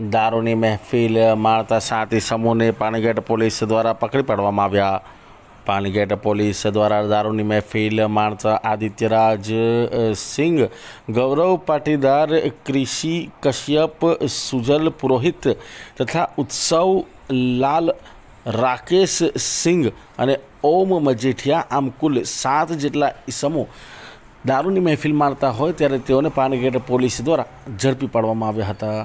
દારૂની મહેફિલ માણતા સાતી સમૂહને પાણીગેટ પોલીસ દ્વારા પકડી પાડવામાં આવ્યા પાણીગેટ પોલીસ દ્વારા દારૂની મહેફિલ માણતા આદિત્યરાજ સિંઘ ગૌરવ પાટીદાર કૃષિ કશ્યપ સુજલ પુરોહિત તથા ઉત્સવ લાલ રાકેશ સિંઘ અને ઓમ મજીઠિયા આમ કુલ સાત જેટલા ઇસમો દારૂની મહેફિલ માણતા હોય ત્યારે તેઓને પાણીગેટ પોલીસ દ્વારા ઝડપી પાડવામાં આવ્યા હતા